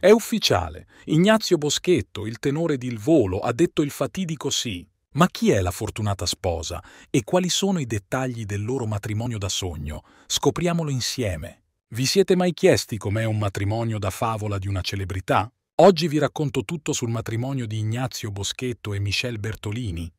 È ufficiale. Ignazio Boschetto, il tenore di Il Volo, ha detto il fatidico sì. Ma chi è la fortunata sposa e quali sono i dettagli del loro matrimonio da sogno? Scopriamolo insieme. Vi siete mai chiesti com'è un matrimonio da favola di una celebrità? Oggi vi racconto tutto sul matrimonio di Ignazio Boschetto e Michelle Bertolini.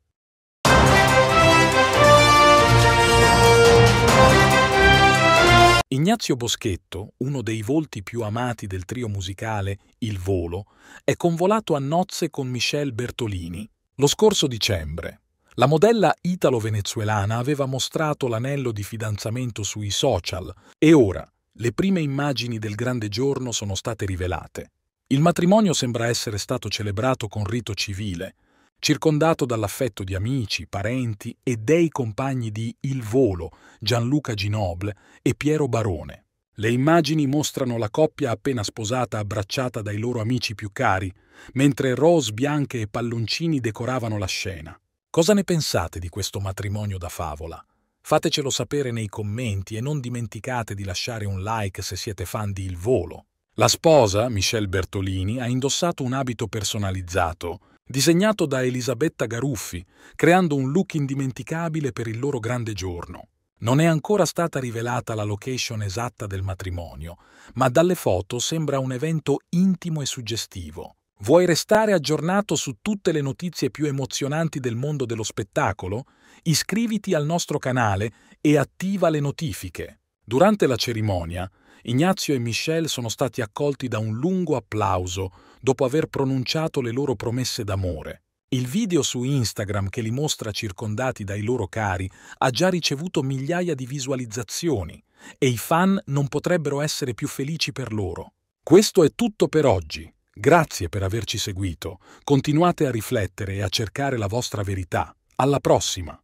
Ignazio Boschetto, uno dei volti più amati del trio musicale Il Volo, è convolato a nozze con Michel Bertolini lo scorso dicembre. La modella italo-venezuelana aveva mostrato l'anello di fidanzamento sui social e ora le prime immagini del grande giorno sono state rivelate. Il matrimonio sembra essere stato celebrato con rito civile, Circondato dall'affetto di amici, parenti e dei compagni di Il Volo, Gianluca Ginoble e Piero Barone. Le immagini mostrano la coppia appena sposata abbracciata dai loro amici più cari, mentre rose bianche e palloncini decoravano la scena. Cosa ne pensate di questo matrimonio da favola? Fatecelo sapere nei commenti e non dimenticate di lasciare un like se siete fan di Il Volo. La sposa, Michelle Bertolini, ha indossato un abito personalizzato, disegnato da Elisabetta Garuffi, creando un look indimenticabile per il loro grande giorno. Non è ancora stata rivelata la location esatta del matrimonio, ma dalle foto sembra un evento intimo e suggestivo. Vuoi restare aggiornato su tutte le notizie più emozionanti del mondo dello spettacolo? Iscriviti al nostro canale e attiva le notifiche. Durante la cerimonia, Ignazio e Michelle sono stati accolti da un lungo applauso dopo aver pronunciato le loro promesse d'amore. Il video su Instagram che li mostra circondati dai loro cari ha già ricevuto migliaia di visualizzazioni e i fan non potrebbero essere più felici per loro. Questo è tutto per oggi. Grazie per averci seguito. Continuate a riflettere e a cercare la vostra verità. Alla prossima!